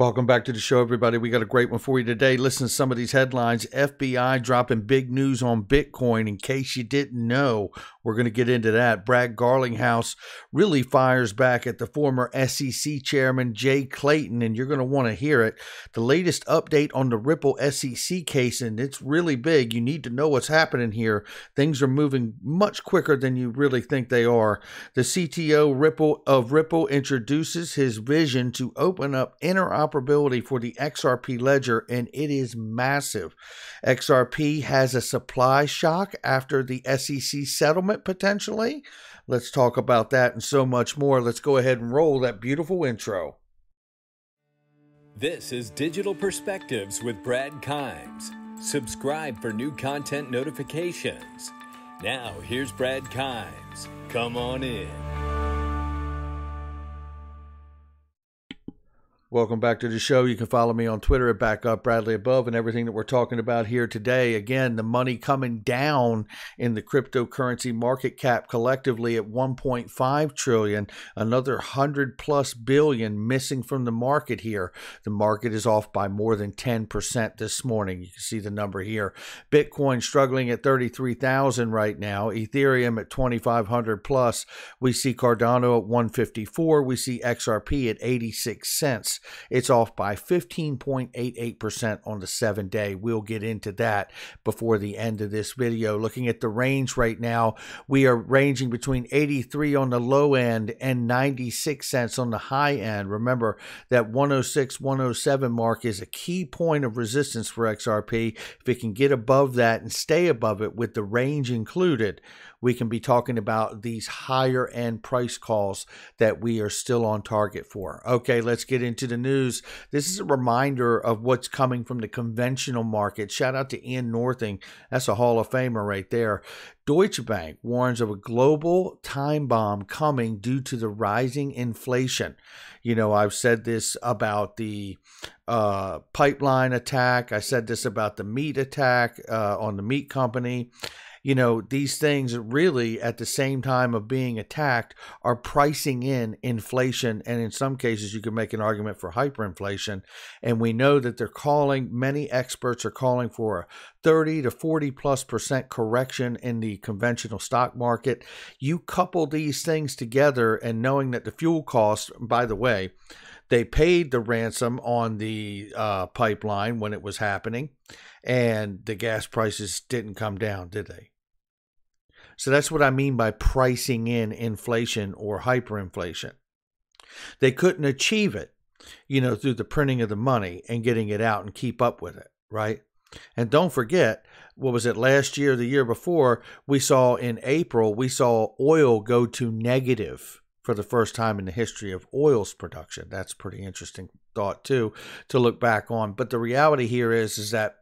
Welcome back to the show, everybody. We got a great one for you today. Listen to some of these headlines. FBI dropping big news on Bitcoin. In case you didn't know, we're going to get into that. Brad Garlinghouse really fires back at the former SEC chairman Jay Clayton, and you're going to want to hear it. The latest update on the Ripple SEC case, and it's really big. You need to know what's happening here. Things are moving much quicker than you really think they are. The CTO Ripple of Ripple introduces his vision to open up interoperability interoperability for the XRP ledger, and it is massive. XRP has a supply shock after the SEC settlement, potentially. Let's talk about that and so much more. Let's go ahead and roll that beautiful intro. This is Digital Perspectives with Brad Kimes. Subscribe for new content notifications. Now, here's Brad Kimes. Come on in. Welcome back to the show. You can follow me on Twitter at Backup Bradley Above and everything that we're talking about here today. Again, the money coming down in the cryptocurrency market cap collectively at 1.5 trillion, another 100 plus billion missing from the market here. The market is off by more than 10% this morning. You can see the number here. Bitcoin struggling at 33,000 right now, Ethereum at 2,500 plus. We see Cardano at 154. We see XRP at 86 cents. It's off by 15.88% on the 7 day. We'll get into that before the end of this video. Looking at the range right now, we are ranging between 83 on the low end and 96 cents on the high end. Remember that 106 107 mark is a key point of resistance for XRP. If it can get above that and stay above it with the range included, we can be talking about these higher end price calls that we are still on target for. Okay, let's get into the news. This is a reminder of what's coming from the conventional market. Shout out to Ian Northing. That's a Hall of Famer right there. Deutsche Bank warns of a global time bomb coming due to the rising inflation. You know, I've said this about the uh, pipeline attack. I said this about the meat attack uh, on the meat company you know, these things really at the same time of being attacked are pricing in inflation. And in some cases, you can make an argument for hyperinflation. And we know that they're calling, many experts are calling for a 30 to 40 plus percent correction in the conventional stock market. You couple these things together and knowing that the fuel cost, by the way, they paid the ransom on the uh, pipeline when it was happening, and the gas prices didn't come down, did they? So that's what I mean by pricing in inflation or hyperinflation. They couldn't achieve it, you know, through the printing of the money and getting it out and keep up with it, right? And don't forget, what was it last year, the year before, we saw in April, we saw oil go to negative for the first time in the history of oil's production. That's pretty interesting thought too to look back on. But the reality here is is that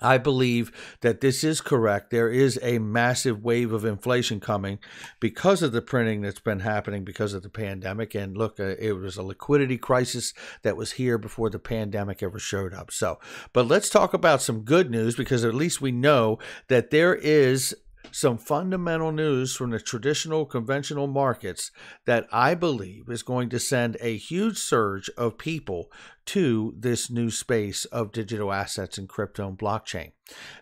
I believe that this is correct. There is a massive wave of inflation coming because of the printing that's been happening because of the pandemic. And look, uh, it was a liquidity crisis that was here before the pandemic ever showed up. So, but let's talk about some good news because at least we know that there is some fundamental news from the traditional conventional markets that I believe is going to send a huge surge of people to this new space of digital assets and crypto and blockchain.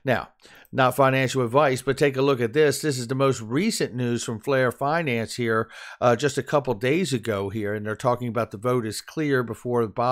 Now, not financial advice, but take a look at this. This is the most recent news from Flair Finance here, uh, just a couple days ago here, and they're talking about the vote is clear before the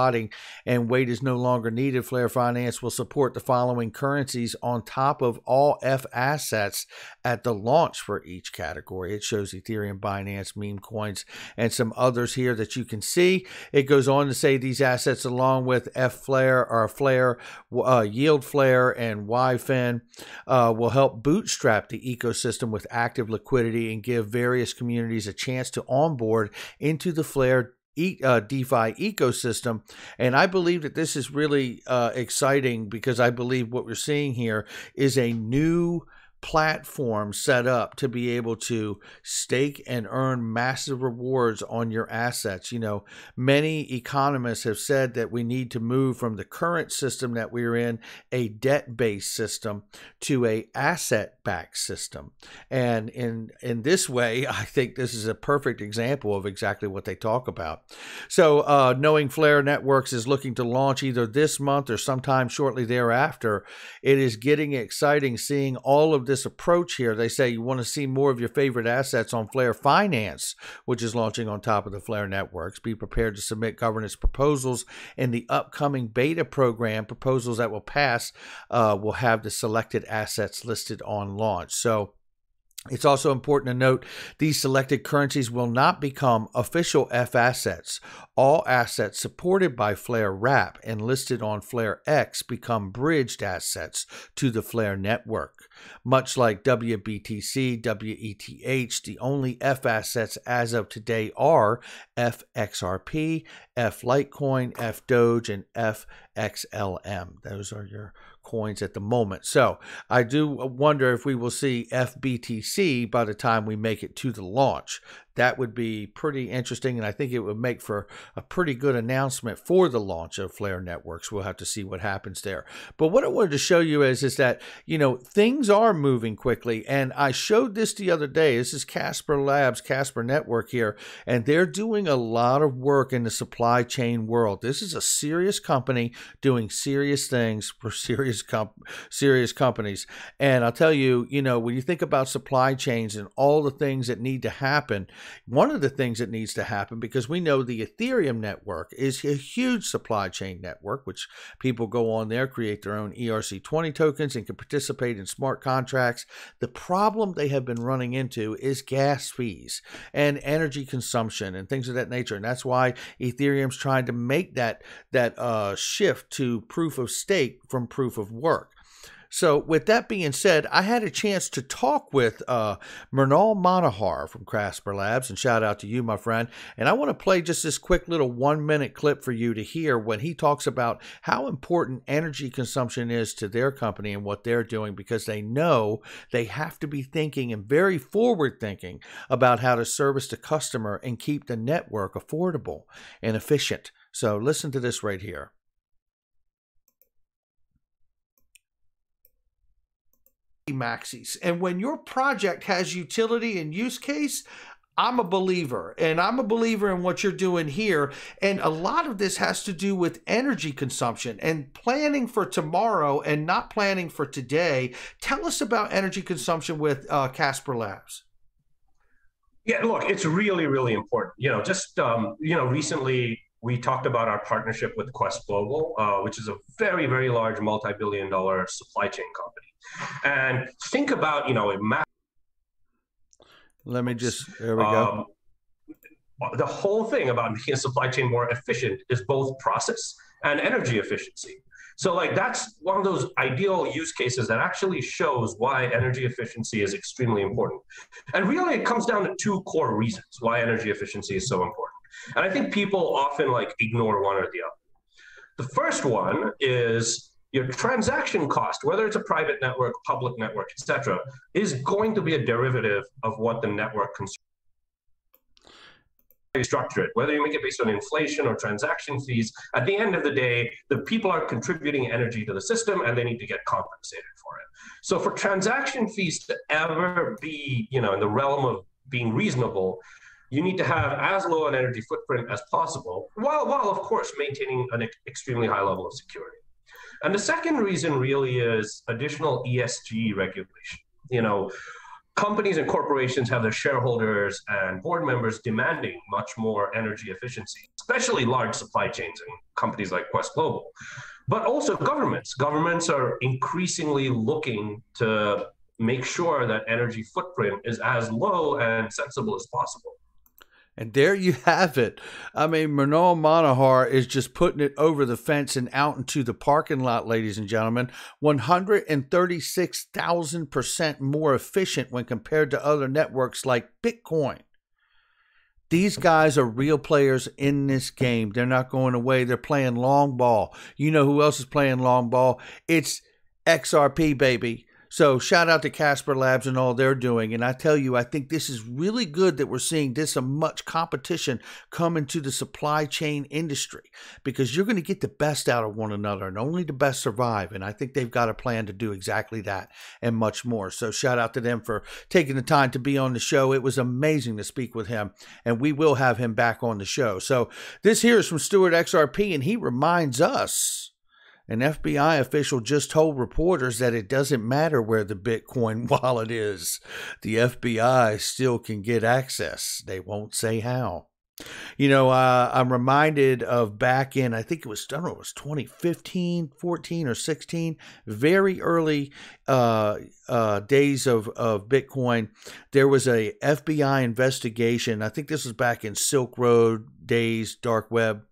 and weight is no longer needed. Flair Finance will support the following currencies on top of all F assets at the launch for each category. It shows Ethereum, Binance, meme coins, and some others here that you can see. It goes on to say these assets, along with F Flare or Flare, uh, Yield Flare, and YFin uh, will help bootstrap the ecosystem with active liquidity and give various communities a chance to onboard into the Flare E, uh, DeFi ecosystem. And I believe that this is really uh, exciting because I believe what we're seeing here is a new platform set up to be able to stake and earn massive rewards on your assets. You know, many economists have said that we need to move from the current system that we're in, a debt-based system, to a asset-backed system. And in in this way, I think this is a perfect example of exactly what they talk about. So, uh, knowing Flare Networks is looking to launch either this month or sometime shortly thereafter, it is getting exciting seeing all of this this approach here. They say you want to see more of your favorite assets on Flare Finance, which is launching on top of the Flare networks. Be prepared to submit governance proposals in the upcoming beta program. Proposals that will pass uh, will have the selected assets listed on launch. So, it's also important to note these selected currencies will not become official F assets. All assets supported by Flare Wrap and listed on Flare X become bridged assets to the Flare network. Much like WBTC, WETH, the only F assets as of today are FXRP, F Litecoin, F Doge, and FXLM. Those are your coins at the moment. So I do wonder if we will see FBTC by the time we make it to the launch that would be pretty interesting. And I think it would make for a pretty good announcement for the launch of Flare Networks. We'll have to see what happens there. But what I wanted to show you is, is that, you know, things are moving quickly. And I showed this the other day. This is Casper Labs, Casper Network here, and they're doing a lot of work in the supply chain world. This is a serious company doing serious things for serious comp- serious companies. And I'll tell you, you know, when you think about supply chains and all the things that need to happen, one of the things that needs to happen, because we know the Ethereum network is a huge supply chain network, which people go on there, create their own ERC20 tokens, and can participate in smart contracts. The problem they have been running into is gas fees and energy consumption and things of that nature. And that's why Ethereum's trying to make that, that uh, shift to proof of stake from proof of work. So, with that being said, I had a chance to talk with uh, Mernal Monahar from Crasper Labs, and shout out to you, my friend. And I want to play just this quick little one minute clip for you to hear when he talks about how important energy consumption is to their company and what they're doing because they know they have to be thinking and very forward thinking about how to service the customer and keep the network affordable and efficient. So, listen to this right here. maxis. And when your project has utility and use case, I'm a believer and I'm a believer in what you're doing here. And a lot of this has to do with energy consumption and planning for tomorrow and not planning for today. Tell us about energy consumption with uh, Casper Labs. Yeah, look, it's really, really important. You know, just, um, you know, recently we talked about our partnership with Quest Global, uh, which is a very, very large multi billion dollar supply chain company. And think about, you know, a map. Let me just, there we go. Um, the whole thing about making a supply chain more efficient is both process and energy efficiency. So, like, that's one of those ideal use cases that actually shows why energy efficiency is extremely important. And really, it comes down to two core reasons why energy efficiency is so important. And I think people often like ignore one or the other. The first one is your transaction cost, whether it's a private network, public network, etc., is going to be a derivative of what the network consumes. You structure it, whether you make it based on inflation or transaction fees, at the end of the day, the people are contributing energy to the system and they need to get compensated for it. So for transaction fees to ever be, you know, in the realm of being reasonable, you need to have as low an energy footprint as possible, while, while of course maintaining an extremely high level of security. And the second reason really is additional ESG regulation. You know, companies and corporations have their shareholders and board members demanding much more energy efficiency, especially large supply chains and companies like Quest Global. But also governments. Governments are increasingly looking to make sure that energy footprint is as low and sensible as possible. And there you have it. I mean, Manoa Monahar is just putting it over the fence and out into the parking lot, ladies and gentlemen. 136,000% more efficient when compared to other networks like Bitcoin. These guys are real players in this game. They're not going away. They're playing long ball. You know who else is playing long ball? It's XRP, baby. So shout out to Casper Labs and all they're doing. And I tell you, I think this is really good that we're seeing this much competition come into the supply chain industry because you're going to get the best out of one another and only the best survive. And I think they've got a plan to do exactly that and much more. So shout out to them for taking the time to be on the show. It was amazing to speak with him and we will have him back on the show. So this here is from Stuart XRP and he reminds us an FBI official just told reporters that it doesn't matter where the Bitcoin wallet is, the FBI still can get access. They won't say how. You know, uh, I'm reminded of back in, I think it was, I don't know, it was 2015, 14, or 16, very early uh, uh, days of, of Bitcoin. There was a FBI investigation. I think this was back in Silk Road days, dark web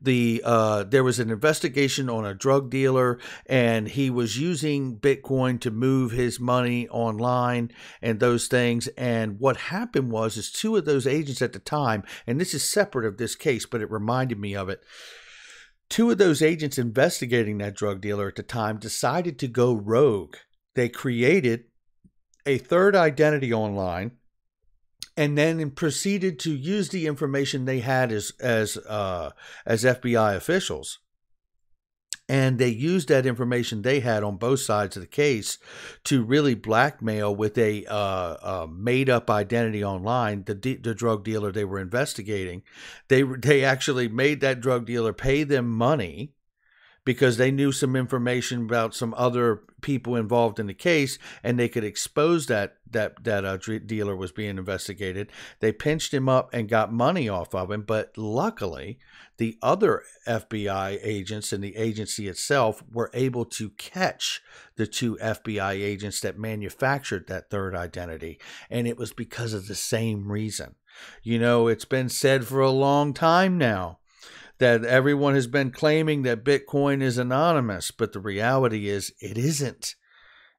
the uh, there was an investigation on a drug dealer and he was using bitcoin to move his money online and those things and what happened was is two of those agents at the time and this is separate of this case but it reminded me of it two of those agents investigating that drug dealer at the time decided to go rogue they created a third identity online and then proceeded to use the information they had as as uh, as FBI officials. And they used that information they had on both sides of the case to really blackmail with a uh, uh made up identity online the, the drug dealer they were investigating. They they actually made that drug dealer pay them money because they knew some information about some other people involved in the case and they could expose that that that uh, dealer was being investigated. They pinched him up and got money off of him, but luckily the other FBI agents and the agency itself were able to catch the two FBI agents that manufactured that third identity and it was because of the same reason. You know, it's been said for a long time now that everyone has been claiming that Bitcoin is anonymous, but the reality is it isn't.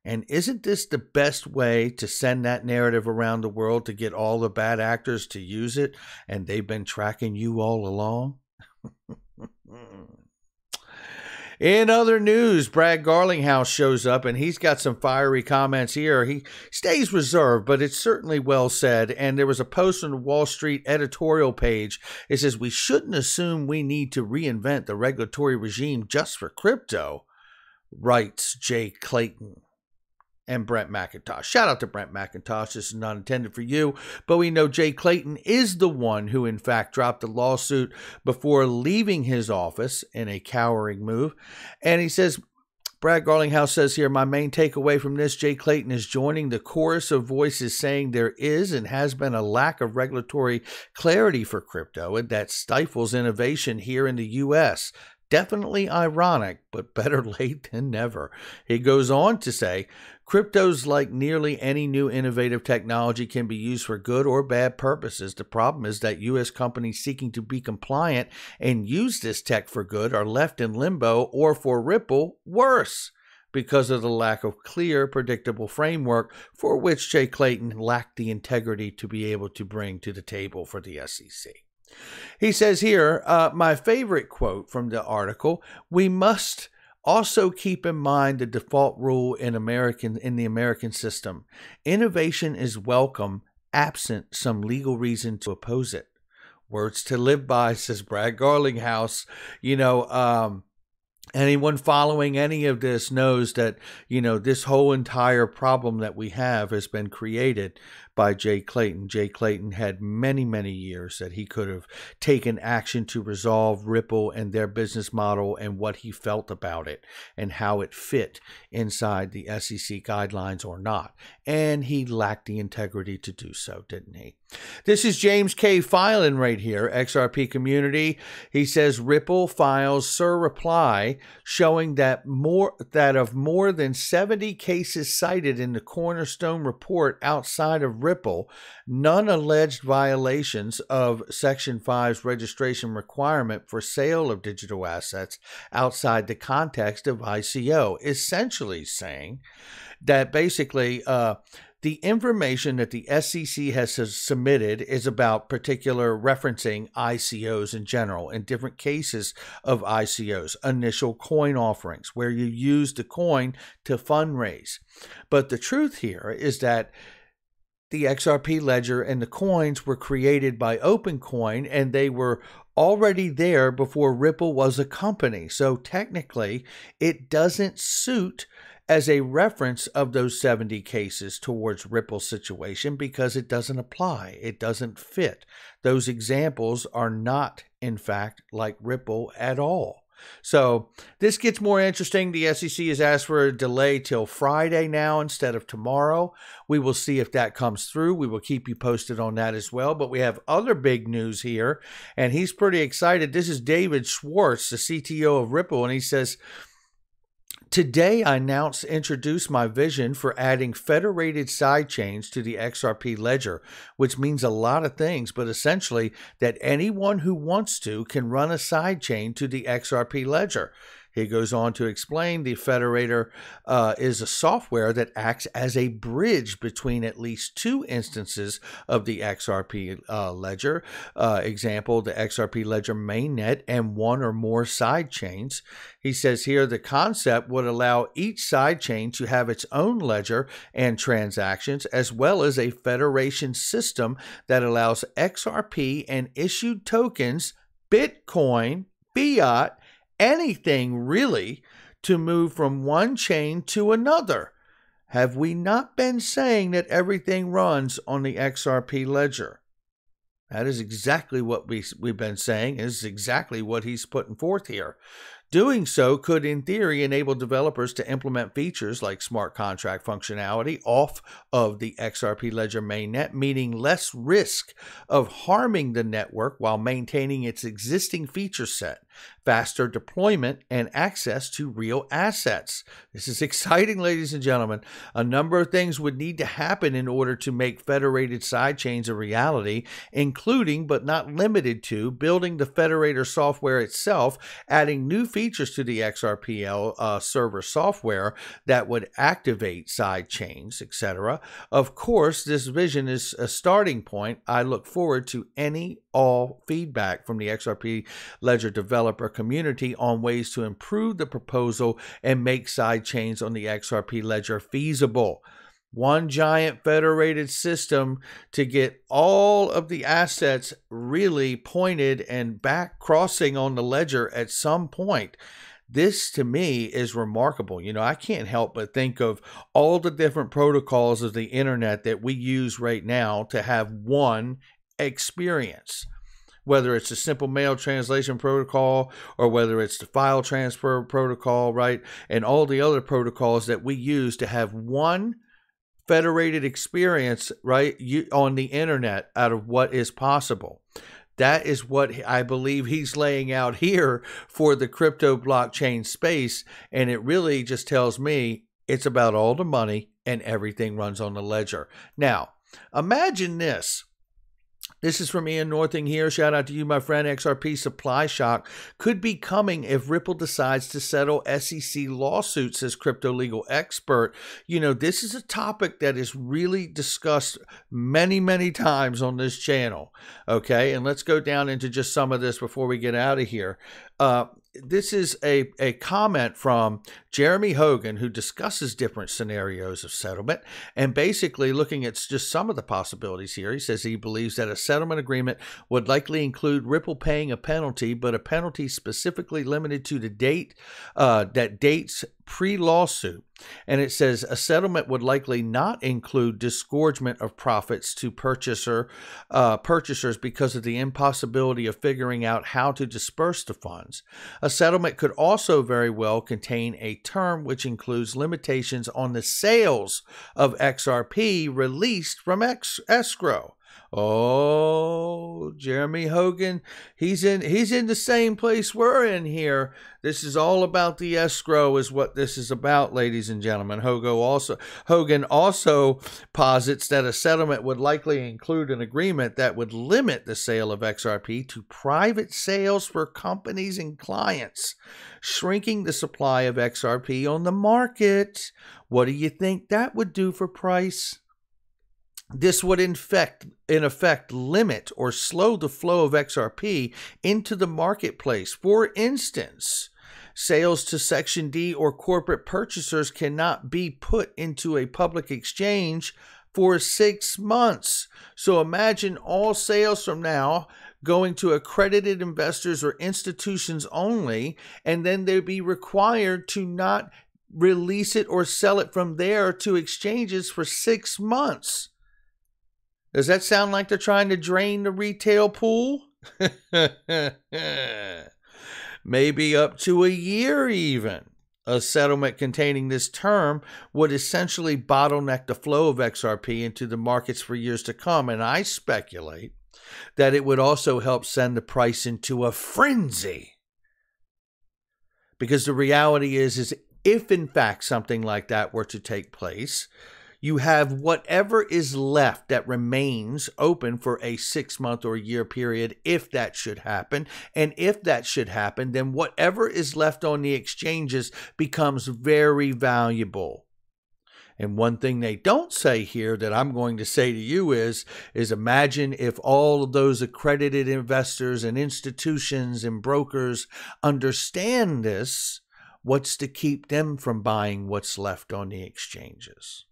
And isn't this the best way to send that narrative around the world to get all the bad actors to use it? And they've been tracking you all along? In other news, Brad Garlinghouse shows up and he's got some fiery comments here. He stays reserved, but it's certainly well said. And there was a post on the Wall Street editorial page. It says, We shouldn't assume we need to reinvent the regulatory regime just for crypto, writes Jay Clayton and Brent McIntosh. Shout out to Brent McIntosh. This is not intended for you, but we know Jay Clayton is the one who, in fact, dropped the lawsuit before leaving his office in a cowering move. And he says, Brad Garlinghouse says here, my main takeaway from this Jay Clayton is joining the chorus of voices saying there is and has been a lack of regulatory clarity for crypto and that stifles innovation here in the U.S definitely ironic, but better late than never. He goes on to say cryptos, like nearly any new innovative technology, can be used for good or bad purposes. The problem is that U.S. companies seeking to be compliant and use this tech for good are left in limbo or for Ripple worse. Because of the lack of clear, predictable framework for which Jay Clayton lacked the integrity to be able to bring to the table for the SEC. He says here, uh, my favorite quote from the article we must also keep in mind the default rule in American in the American system. Innovation is welcome absent some legal reason to oppose it. Words to live by, says Brad Garlinghouse. You know, um, anyone following any of this knows that you know this whole entire problem that we have has been created by Jay Clayton. Jay Clayton had many many years that he could have taken action to resolve Ripple and their business model and what he felt about it and how it fit inside the SEC guidelines or not. And he lacked the integrity to do so, didn't he? This is James K. Filen right here, XRP community. He says Ripple files SIR reply showing that more that of more than 70 cases cited in the Cornerstone report outside of Ripple, none alleged violations of Section 5's registration requirement for sale of digital assets outside the context of ICO, essentially saying that basically uh, the information that the SEC has submitted is about particular referencing ICOs in general and different cases of ICOs, initial coin offerings, where you use the coin to fundraise. But the truth here is that the XRP ledger and the coins were created by OpenCoin and they were already there before Ripple was a company. So technically, it doesn't suit as a reference of those 70 cases towards Ripple's situation because it doesn't apply. It doesn't fit. Those examples are not, in fact, like Ripple at all. So this gets more interesting. The SEC has asked for a delay till Friday now instead of tomorrow. We will see if that comes through. We will keep you posted on that as well. But we have other big news here, and he's pretty excited. This is David Schwartz, the CTO of Ripple, and he says Today, I announce introduce my vision for adding federated sidechains to the XRP ledger, which means a lot of things, but essentially that anyone who wants to can run a sidechain to the XRP ledger. He goes on to explain the federator uh, is a software that acts as a bridge between at least two instances of the XRP uh, ledger. Uh, example, the XRP ledger mainnet and one or more side chains. He says here the concept would allow each side chain to have its own ledger and transactions, as well as a federation system that allows XRP and issued tokens, Bitcoin, fiat, anything really to move from one chain to another. Have we not been saying that everything runs on the XRP ledger? That is exactly what we, we've been saying, is exactly what he's putting forth here. Doing so could, in theory, enable developers to implement features like smart contract functionality off of the XRP Ledger mainnet, meaning less risk of harming the network while maintaining its existing feature set faster deployment, and access to real assets. This is exciting, ladies and gentlemen. A number of things would need to happen in order to make federated sidechains a reality, including but not limited to building the federator software itself, adding new features to the XRPL uh, server software that would activate sidechains, etc. Of course, this vision is a starting point. I look forward to any all feedback from the XRP Ledger developers developer community on ways to improve the proposal and make sidechains on the XRP ledger feasible. One giant federated system to get all of the assets really pointed and back crossing on the ledger at some point this to me is remarkable. You know, I can't help but think of all the different protocols of the internet that we use right now to have one experience whether it's the simple mail translation protocol or whether it's the file transfer protocol, right? And all the other protocols that we use to have one federated experience, right? You, on the internet out of what is possible. That is what I believe he's laying out here for the crypto blockchain space. And it really just tells me it's about all the money and everything runs on the ledger. Now, imagine this this is from Ian Northing here. Shout out to you, my friend. XRP supply shock could be coming if Ripple decides to settle SEC lawsuits, as crypto legal expert. You know, this is a topic that is really discussed many, many times on this channel. Okay, and let's go down into just some of this before we get out of here. Uh, this is a, a comment from Jeremy Hogan, who discusses different scenarios of settlement and basically looking at just some of the possibilities here. He says he believes that a settlement agreement would likely include Ripple paying a penalty, but a penalty specifically limited to the date uh, that dates pre lawsuit. And it says a settlement would likely not include disgorgement of profits to purchaser uh, purchasers because of the impossibility of figuring out how to disperse the funds. A settlement could also very well contain a term which includes limitations on the sales of XRP released from ex- escrow. Oh, Jeremy Hogan, he's in he's in the same place we're in here. This is all about the escrow is what this is about, ladies and gentlemen. Hogo also Hogan also posits that a settlement would likely include an agreement that would limit the sale of XRP to private sales for companies and clients, shrinking the supply of XRP on the market. What do you think that would do for price? This would infect, in effect limit or slow the flow of XRP into the marketplace. For instance, Sales to Section D or corporate purchasers cannot be put into a public exchange for six months. So imagine all sales from now going to accredited investors or institutions only, and then they'd be required to not release it or sell it from there to exchanges for six months. Does that sound like they're trying to drain the retail pool? Maybe up to a year, even. A settlement containing this term would essentially bottleneck the flow of XRP into the markets for years to come, and I speculate that it would also help send the price into a frenzy. Because the reality is, is if in fact something like that were to take place, you have whatever is left that remains open for a six month or year period if that should happen. And if that should happen, then whatever is left on the exchanges becomes very valuable. And one thing they don't say here that I'm going to say to you is is imagine if all of those accredited investors and institutions and brokers understand this, what's to keep them from buying what's left on the exchanges?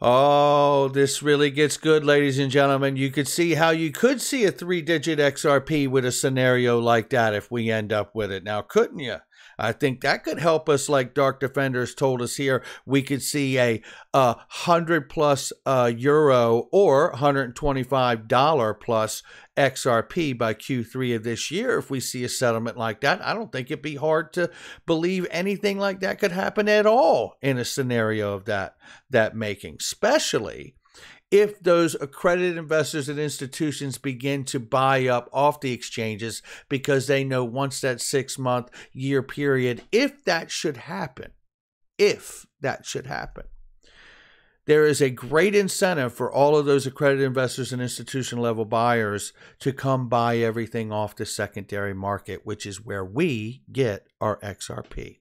Oh, this really gets good, ladies and gentlemen. You could see how you could see a three digit XRP with a scenario like that if we end up with it now, couldn't you? I think that could help us, like Dark Defenders told us here. We could see a, a hundred plus uh, euro or 125 dollar plus XRP by Q3 of this year. If we see a settlement like that, I don't think it'd be hard to believe anything like that could happen at all in a scenario of that that making, especially if those accredited investors and institutions begin to buy up off the exchanges because they know once that six month year period, if that should happen, if that should happen, there is a great incentive for all of those accredited investors and institution level buyers to come buy everything off the secondary market, which is where we get our XRP.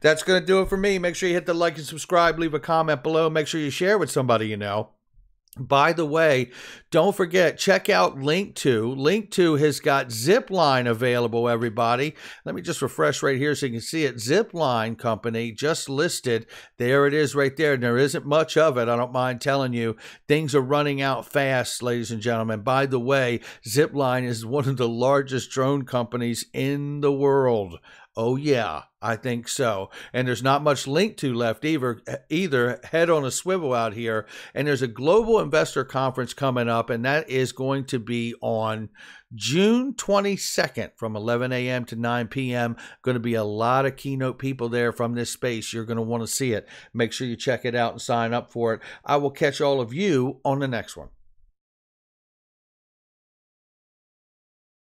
That's going to do it for me. Make sure you hit the like and subscribe, leave a comment below, make sure you share with somebody you know. By the way, don't forget, check out Link2. Link2 has got Zipline available, everybody. Let me just refresh right here so you can see it. Zipline Company just listed. There it is right there. And there isn't much of it, I don't mind telling you. Things are running out fast, ladies and gentlemen. By the way, Zipline is one of the largest drone companies in the world. Oh yeah, I think so. And there's not much link to left either. Either head on a swivel out here. And there's a global investor conference coming up, and that is going to be on June 22nd from 11 a.m. to 9 p.m. Going to be a lot of keynote people there from this space. You're going to want to see it. Make sure you check it out and sign up for it. I will catch all of you on the next one.